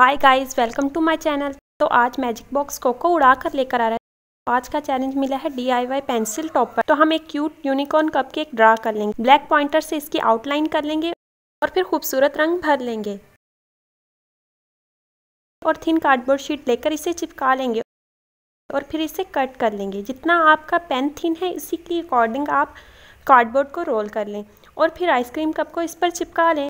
hi guys welcome to my channel तो आज magic box cocoa उड़ा कर लेकर आ रहे हैं आज का चैलेंज मिला है डीआईवाई पेंसिल टॉपर तो हम एक क्यूट यूनिकॉर्न कप एक ड्रा कर लेंगे ब्लैक पॉइंटर से इसकी आउटलाइन कर लेंगे और फिर खूबसूरत रंग भर लेंगे और थिन कार्डबोर्ड शीट लेकर इसे चिपका लेंगे और फिर इसे कट कर लेंगे जितना आपका पेन थिन है इसी के अकॉर्डिंग आप कार्डबोर्ड को रोल कर लें और फिर आइसक्रीम कप को इस पर चिपका लें